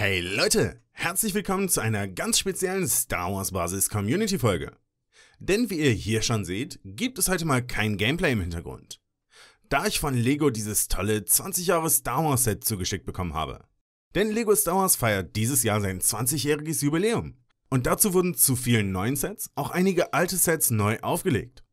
Hey Leute, herzlich willkommen zu einer ganz speziellen Star Wars Basis Community Folge. Denn wie ihr hier schon seht, gibt es heute mal kein Gameplay im Hintergrund. Da ich von Lego dieses tolle 20 Jahre Star Wars Set zugeschickt bekommen habe. Denn Lego Star Wars feiert dieses Jahr sein 20-jähriges Jubiläum. Und dazu wurden zu vielen neuen Sets auch einige alte Sets neu aufgelegt.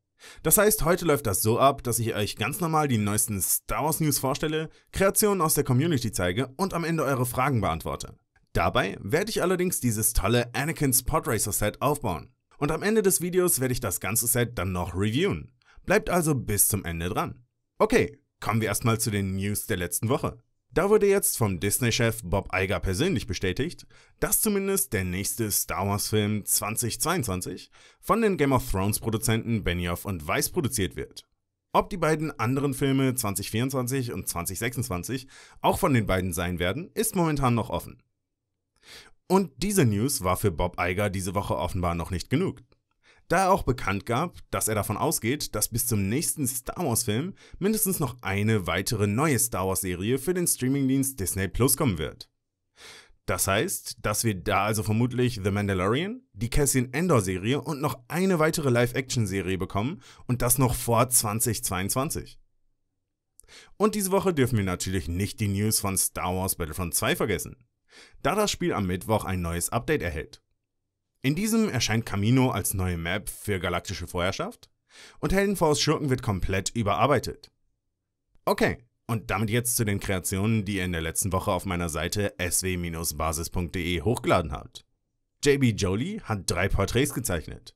Das heißt, heute läuft das so ab, dass ich euch ganz normal die neuesten Star Wars News vorstelle, Kreationen aus der Community zeige und am Ende eure Fragen beantworte. Dabei werde ich allerdings dieses tolle Anakin's Podracer Set aufbauen. Und am Ende des Videos werde ich das ganze Set dann noch reviewen. Bleibt also bis zum Ende dran. Okay, kommen wir erstmal zu den News der letzten Woche. Da wurde jetzt vom Disney-Chef Bob Iger persönlich bestätigt, dass zumindest der nächste Star Wars-Film 2022 von den Game of Thrones-Produzenten Benioff und Weiss produziert wird. Ob die beiden anderen Filme 2024 und 2026 auch von den beiden sein werden, ist momentan noch offen. Und diese News war für Bob Iger diese Woche offenbar noch nicht genug da er auch bekannt gab, dass er davon ausgeht, dass bis zum nächsten Star Wars-Film mindestens noch eine weitere neue Star Wars-Serie für den Streamingdienst Disney Plus kommen wird. Das heißt, dass wir da also vermutlich The Mandalorian, die Cassian Endor-Serie und noch eine weitere Live-Action-Serie bekommen und das noch vor 2022. Und diese Woche dürfen wir natürlich nicht die News von Star Wars Battlefront 2 vergessen, da das Spiel am Mittwoch ein neues Update erhält. In diesem erscheint Camino als neue Map für galaktische Vorherrschaft und Heldenfaust Schurken wird komplett überarbeitet. Okay, und damit jetzt zu den Kreationen, die ihr in der letzten Woche auf meiner Seite sw-basis.de hochgeladen habt. JB Jolie hat drei Porträts gezeichnet.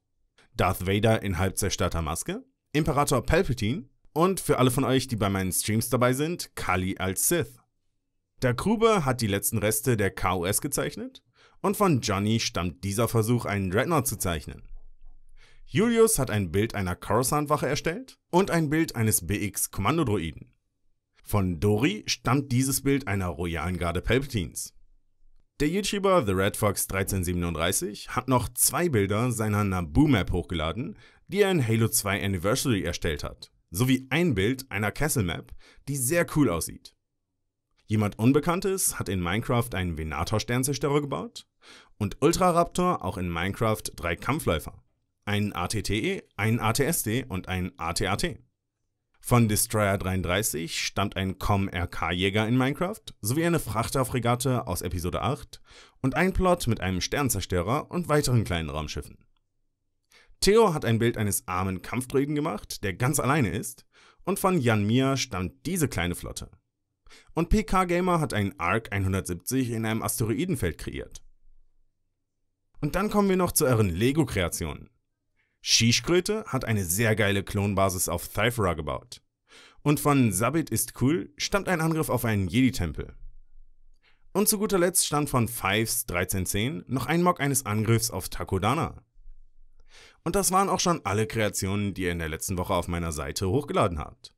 Darth Vader in halb zerstörter Maske, Imperator Palpatine und für alle von euch, die bei meinen Streams dabei sind, Kali als Sith. Der Kruber hat die letzten Reste der KOS gezeichnet und von Johnny stammt dieser Versuch, einen Dreadnought zu zeichnen. Julius hat ein Bild einer Coruscant-Wache erstellt und ein Bild eines BX-Kommandodroiden. Von Dory stammt dieses Bild einer royalen Garde Palpatines. Der YouTuber theredfox 1337 hat noch zwei Bilder seiner Naboo-Map hochgeladen, die er in Halo 2 Anniversary erstellt hat, sowie ein Bild einer Castle-Map, die sehr cool aussieht. Jemand Unbekanntes hat in Minecraft einen Venator-Sternzerstörer gebaut und Ultraraptor auch in Minecraft drei Kampfläufer, einen ATTE, einen ATSD und einen ATAT. Von Destroyer 33 stammt ein COM-RK-Jäger in Minecraft, sowie eine Frachterfregatte aus Episode 8 und ein Plot mit einem Sternzerstörer und weiteren kleinen Raumschiffen. Theo hat ein Bild eines armen Kampfdroiden gemacht, der ganz alleine ist, und von Jan Mia stammt diese kleine Flotte. Und PK Gamer hat einen Arc 170 in einem Asteroidenfeld kreiert. Und dann kommen wir noch zu euren Lego-Kreationen. shish hat eine sehr geile Klonbasis auf Thyfra gebaut. Und von Sabit ist cool stammt ein Angriff auf einen Jedi-Tempel. Und zu guter Letzt stand von Fives 1310 noch ein Mock eines Angriffs auf Takodana. Und das waren auch schon alle Kreationen, die ihr in der letzten Woche auf meiner Seite hochgeladen habt.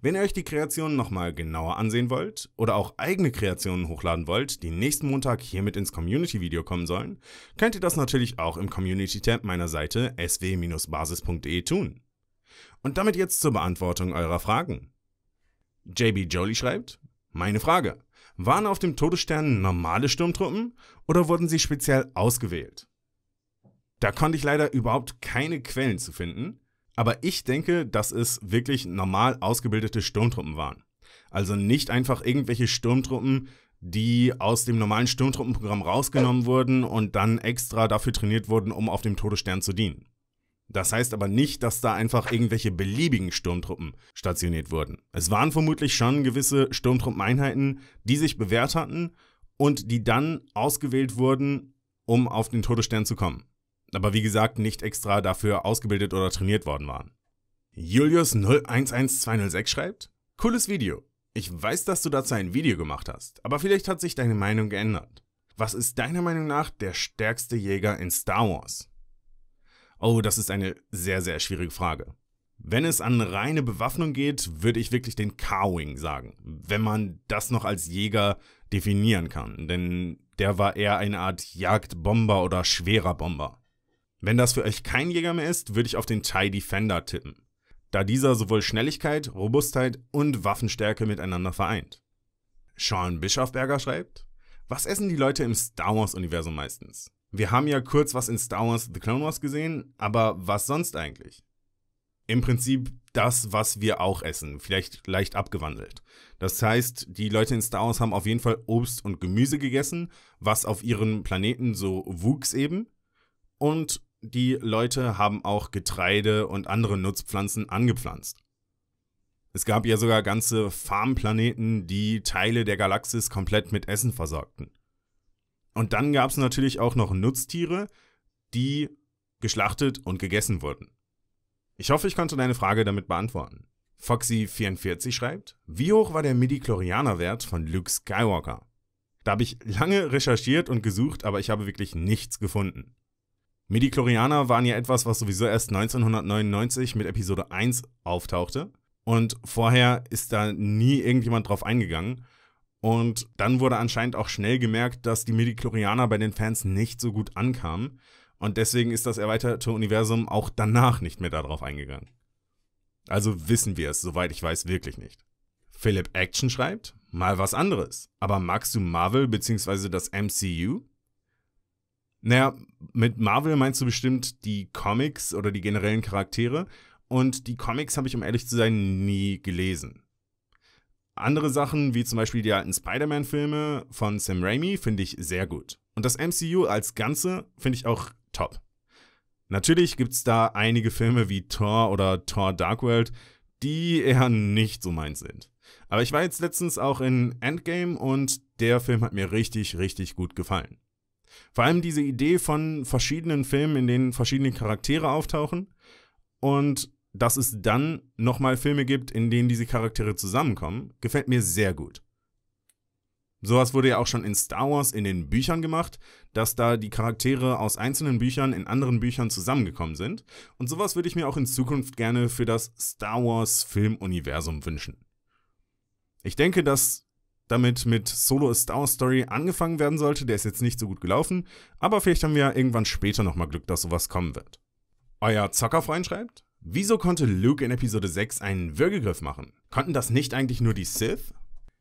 Wenn ihr euch die Kreationen nochmal genauer ansehen wollt oder auch eigene Kreationen hochladen wollt, die nächsten Montag hiermit ins Community-Video kommen sollen, könnt ihr das natürlich auch im Community-Tab meiner Seite sw-basis.de tun. Und damit jetzt zur Beantwortung eurer Fragen. JB Jolie schreibt, meine Frage, waren auf dem Todesstern normale Sturmtruppen oder wurden sie speziell ausgewählt? Da konnte ich leider überhaupt keine Quellen zu finden, aber ich denke, dass es wirklich normal ausgebildete Sturmtruppen waren. Also nicht einfach irgendwelche Sturmtruppen, die aus dem normalen Sturmtruppenprogramm rausgenommen wurden und dann extra dafür trainiert wurden, um auf dem Todesstern zu dienen. Das heißt aber nicht, dass da einfach irgendwelche beliebigen Sturmtruppen stationiert wurden. Es waren vermutlich schon gewisse Sturmtruppeneinheiten, die sich bewährt hatten und die dann ausgewählt wurden, um auf den Todesstern zu kommen aber wie gesagt nicht extra dafür ausgebildet oder trainiert worden waren. Julius011206 schreibt, cooles Video. Ich weiß, dass du dazu ein Video gemacht hast, aber vielleicht hat sich deine Meinung geändert. Was ist deiner Meinung nach der stärkste Jäger in Star Wars? Oh, das ist eine sehr, sehr schwierige Frage. Wenn es an reine Bewaffnung geht, würde ich wirklich den Carwing sagen, wenn man das noch als Jäger definieren kann, denn der war eher eine Art Jagdbomber oder schwerer Bomber. Wenn das für euch kein Jäger mehr ist, würde ich auf den Thai Defender tippen, da dieser sowohl Schnelligkeit, Robustheit und Waffenstärke miteinander vereint. Sean Bischofberger schreibt, was essen die Leute im Star Wars-Universum meistens? Wir haben ja kurz was in Star Wars The Clone Wars gesehen, aber was sonst eigentlich? Im Prinzip das, was wir auch essen, vielleicht leicht abgewandelt. Das heißt, die Leute in Star Wars haben auf jeden Fall Obst und Gemüse gegessen, was auf ihren Planeten so wuchs eben. Und die Leute haben auch Getreide und andere Nutzpflanzen angepflanzt. Es gab ja sogar ganze Farmplaneten, die Teile der Galaxis komplett mit Essen versorgten. Und dann gab es natürlich auch noch Nutztiere, die geschlachtet und gegessen wurden. Ich hoffe, ich konnte deine Frage damit beantworten. Foxy44 schreibt, wie hoch war der Midi-Chlorianer-Wert von Luke Skywalker? Da habe ich lange recherchiert und gesucht, aber ich habe wirklich nichts gefunden. Midichlorianer waren ja etwas, was sowieso erst 1999 mit Episode 1 auftauchte. Und vorher ist da nie irgendjemand drauf eingegangen. Und dann wurde anscheinend auch schnell gemerkt, dass die Midichlorianer bei den Fans nicht so gut ankamen. Und deswegen ist das erweiterte Universum auch danach nicht mehr darauf eingegangen. Also wissen wir es, soweit ich weiß, wirklich nicht. Philip Action schreibt, mal was anderes. Aber magst du Marvel bzw. das MCU? Naja, mit Marvel meinst du bestimmt die Comics oder die generellen Charaktere. Und die Comics habe ich, um ehrlich zu sein, nie gelesen. Andere Sachen, wie zum Beispiel die alten Spider-Man-Filme von Sam Raimi, finde ich sehr gut. Und das MCU als Ganze finde ich auch top. Natürlich gibt es da einige Filme wie Thor oder Thor Dark World, die eher nicht so meins sind. Aber ich war jetzt letztens auch in Endgame und der Film hat mir richtig, richtig gut gefallen. Vor allem diese Idee von verschiedenen Filmen, in denen verschiedene Charaktere auftauchen und dass es dann nochmal Filme gibt, in denen diese Charaktere zusammenkommen, gefällt mir sehr gut. Sowas wurde ja auch schon in Star Wars in den Büchern gemacht, dass da die Charaktere aus einzelnen Büchern in anderen Büchern zusammengekommen sind. Und sowas würde ich mir auch in Zukunft gerne für das Star Wars Filmuniversum wünschen. Ich denke, dass damit mit Solo A Star Story angefangen werden sollte. Der ist jetzt nicht so gut gelaufen, aber vielleicht haben wir ja irgendwann später nochmal Glück, dass sowas kommen wird. Euer Zockerfreund schreibt, wieso konnte Luke in Episode 6 einen Würgegriff machen? Konnten das nicht eigentlich nur die Sith?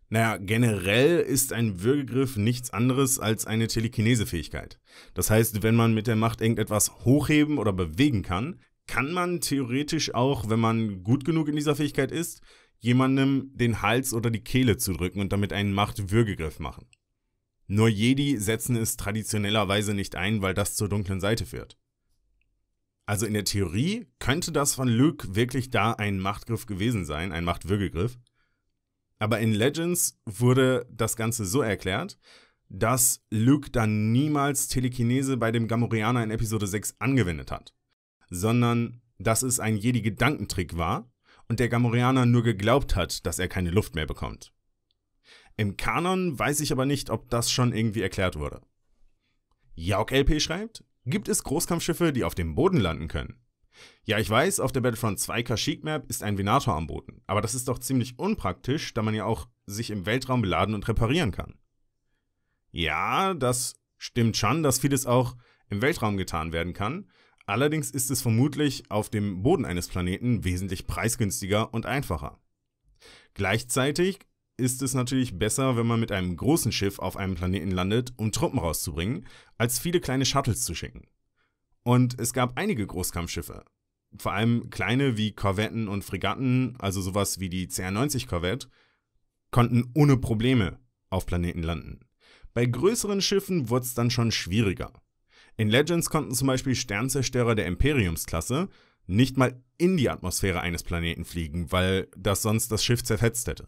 Naja, generell ist ein Würgegriff nichts anderes als eine Telekinese-Fähigkeit. Das heißt, wenn man mit der Macht irgendetwas hochheben oder bewegen kann, kann man theoretisch auch, wenn man gut genug in dieser Fähigkeit ist, jemandem den Hals oder die Kehle zu drücken und damit einen Machtwürgegriff machen. Nur Jedi setzen es traditionellerweise nicht ein, weil das zur dunklen Seite führt. Also in der Theorie könnte das von Luke wirklich da ein Machtgriff gewesen sein, ein Machtwürgegriff. Aber in Legends wurde das Ganze so erklärt, dass Luke dann niemals Telekinese bei dem Gamorianer in Episode 6 angewendet hat, sondern dass es ein Jedi-Gedankentrick war, und der Gamorreaner nur geglaubt hat, dass er keine Luft mehr bekommt. Im Kanon weiß ich aber nicht, ob das schon irgendwie erklärt wurde. Jauk LP schreibt, gibt es Großkampfschiffe, die auf dem Boden landen können? Ja, ich weiß, auf der Battlefront 2 Kashyyyk Map ist ein Venator am Boden, aber das ist doch ziemlich unpraktisch, da man ja auch sich im Weltraum beladen und reparieren kann. Ja, das stimmt schon, dass vieles auch im Weltraum getan werden kann, Allerdings ist es vermutlich auf dem Boden eines Planeten wesentlich preisgünstiger und einfacher. Gleichzeitig ist es natürlich besser, wenn man mit einem großen Schiff auf einem Planeten landet, um Truppen rauszubringen, als viele kleine Shuttles zu schicken. Und es gab einige Großkampfschiffe. Vor allem kleine wie Korvetten und Fregatten, also sowas wie die CR-90 Korvette, konnten ohne Probleme auf Planeten landen. Bei größeren Schiffen wurde es dann schon schwieriger. In Legends konnten zum Beispiel Sternzerstörer der Imperiumsklasse nicht mal in die Atmosphäre eines Planeten fliegen, weil das sonst das Schiff zerfetzt hätte.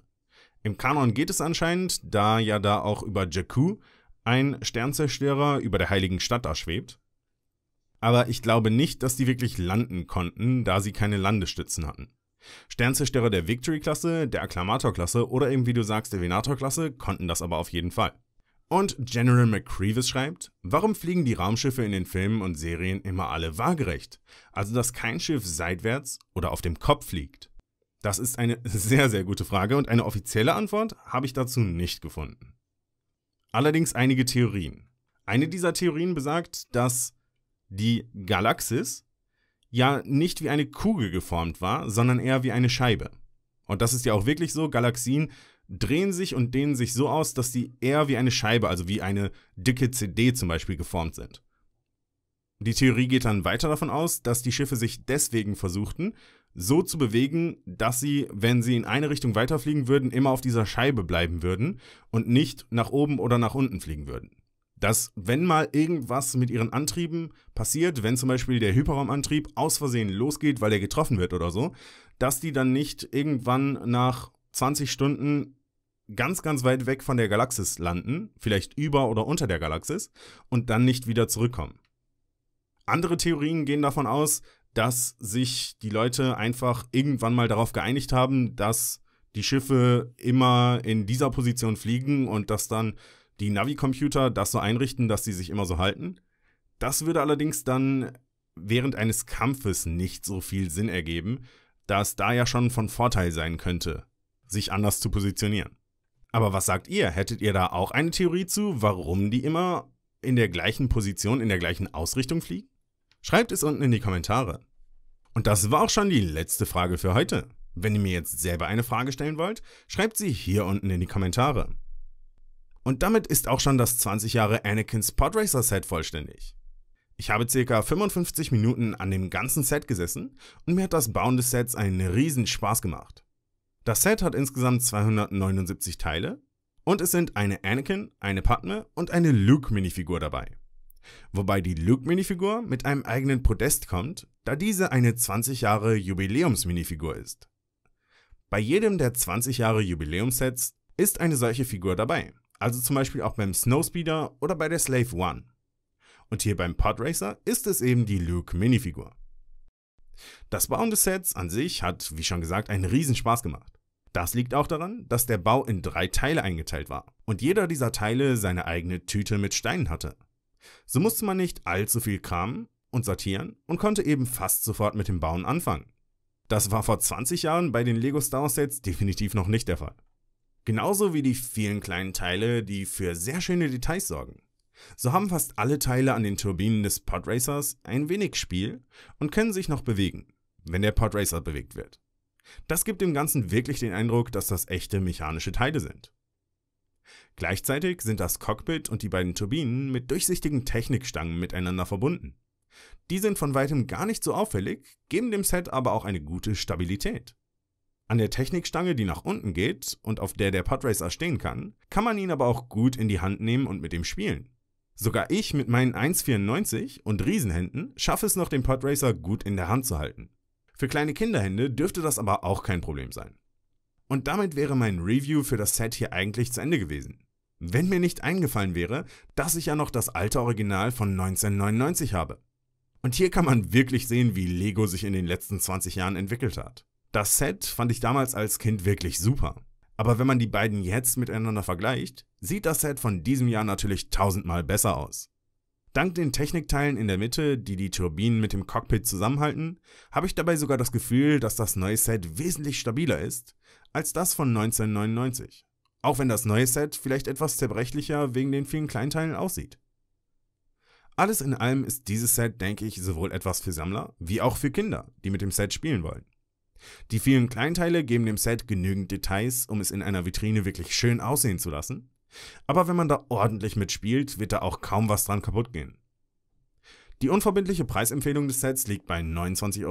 Im Kanon geht es anscheinend, da ja da auch über Jakku ein Sternzerstörer über der heiligen Stadt erschwebt. Aber ich glaube nicht, dass die wirklich landen konnten, da sie keine Landestützen hatten. Sternzerstörer der Victory-Klasse, der Akklamator-Klasse oder eben wie du sagst der Venator-Klasse konnten das aber auf jeden Fall. Und General McCreevis schreibt, warum fliegen die Raumschiffe in den Filmen und Serien immer alle waagerecht? Also dass kein Schiff seitwärts oder auf dem Kopf fliegt. Das ist eine sehr, sehr gute Frage und eine offizielle Antwort habe ich dazu nicht gefunden. Allerdings einige Theorien. Eine dieser Theorien besagt, dass die Galaxis ja nicht wie eine Kugel geformt war, sondern eher wie eine Scheibe. Und das ist ja auch wirklich so, Galaxien drehen sich und dehnen sich so aus, dass sie eher wie eine Scheibe, also wie eine dicke CD zum Beispiel, geformt sind. Die Theorie geht dann weiter davon aus, dass die Schiffe sich deswegen versuchten, so zu bewegen, dass sie, wenn sie in eine Richtung weiterfliegen würden, immer auf dieser Scheibe bleiben würden und nicht nach oben oder nach unten fliegen würden. Dass, wenn mal irgendwas mit ihren Antrieben passiert, wenn zum Beispiel der Hyperraumantrieb aus Versehen losgeht, weil er getroffen wird oder so, dass die dann nicht irgendwann nach 20 Stunden ganz, ganz weit weg von der Galaxis landen, vielleicht über oder unter der Galaxis, und dann nicht wieder zurückkommen. Andere Theorien gehen davon aus, dass sich die Leute einfach irgendwann mal darauf geeinigt haben, dass die Schiffe immer in dieser Position fliegen und dass dann die Navi-Computer das so einrichten, dass sie sich immer so halten. Das würde allerdings dann während eines Kampfes nicht so viel Sinn ergeben, da es da ja schon von Vorteil sein könnte, sich anders zu positionieren. Aber was sagt ihr? Hättet ihr da auch eine Theorie zu, warum die immer in der gleichen Position, in der gleichen Ausrichtung fliegen? Schreibt es unten in die Kommentare. Und das war auch schon die letzte Frage für heute. Wenn ihr mir jetzt selber eine Frage stellen wollt, schreibt sie hier unten in die Kommentare. Und damit ist auch schon das 20 Jahre Anakin's Podracer Set vollständig. Ich habe ca. 55 Minuten an dem ganzen Set gesessen und mir hat das Bauen des Sets einen riesen Spaß gemacht. Das Set hat insgesamt 279 Teile und es sind eine Anakin, eine Padme und eine Luke-Minifigur dabei. Wobei die Luke-Minifigur mit einem eigenen Podest kommt, da diese eine 20 Jahre Jubiläums-Minifigur ist. Bei jedem der 20 Jahre Jubiläumssets ist eine solche Figur dabei, also zum Beispiel auch beim Snowspeeder oder bei der Slave One. Und hier beim Podracer ist es eben die Luke-Minifigur. Das Bauen des Sets an sich hat, wie schon gesagt, einen Riesenspaß gemacht. Das liegt auch daran, dass der Bau in drei Teile eingeteilt war und jeder dieser Teile seine eigene Tüte mit Steinen hatte. So musste man nicht allzu viel kramen und sortieren und konnte eben fast sofort mit dem Bauen anfangen. Das war vor 20 Jahren bei den Lego Star Wars Sets definitiv noch nicht der Fall. Genauso wie die vielen kleinen Teile, die für sehr schöne Details sorgen. So haben fast alle Teile an den Turbinen des Podracers ein wenig Spiel und können sich noch bewegen, wenn der Podracer bewegt wird. Das gibt dem Ganzen wirklich den Eindruck, dass das echte mechanische Teile sind. Gleichzeitig sind das Cockpit und die beiden Turbinen mit durchsichtigen Technikstangen miteinander verbunden. Die sind von weitem gar nicht so auffällig, geben dem Set aber auch eine gute Stabilität. An der Technikstange, die nach unten geht und auf der der Podracer stehen kann, kann man ihn aber auch gut in die Hand nehmen und mit dem spielen. Sogar ich mit meinen 1,94 und Riesenhänden schaffe es noch, den Podracer gut in der Hand zu halten. Für kleine Kinderhände dürfte das aber auch kein Problem sein. Und damit wäre mein Review für das Set hier eigentlich zu Ende gewesen. Wenn mir nicht eingefallen wäre, dass ich ja noch das alte Original von 1999 habe. Und hier kann man wirklich sehen, wie Lego sich in den letzten 20 Jahren entwickelt hat. Das Set fand ich damals als Kind wirklich super. Aber wenn man die beiden jetzt miteinander vergleicht, sieht das Set von diesem Jahr natürlich tausendmal besser aus. Dank den Technikteilen in der Mitte, die die Turbinen mit dem Cockpit zusammenhalten, habe ich dabei sogar das Gefühl, dass das neue Set wesentlich stabiler ist als das von 1999. Auch wenn das neue Set vielleicht etwas zerbrechlicher wegen den vielen Kleinteilen aussieht. Alles in allem ist dieses Set, denke ich, sowohl etwas für Sammler wie auch für Kinder, die mit dem Set spielen wollen. Die vielen Kleinteile geben dem Set genügend Details, um es in einer Vitrine wirklich schön aussehen zu lassen. Aber wenn man da ordentlich mitspielt, wird da auch kaum was dran kaputt gehen. Die unverbindliche Preisempfehlung des Sets liegt bei 29,99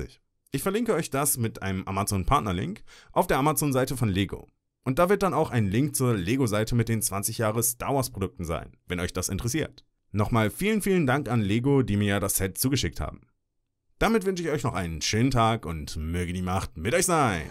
Euro. Ich verlinke euch das mit einem Amazon-Partnerlink auf der Amazon-Seite von Lego. Und da wird dann auch ein Link zur Lego-Seite mit den 20 Jahre Star Wars-Produkten sein, wenn euch das interessiert. Nochmal vielen, vielen Dank an Lego, die mir ja das Set zugeschickt haben. Damit wünsche ich euch noch einen schönen Tag und möge die Macht mit euch sein.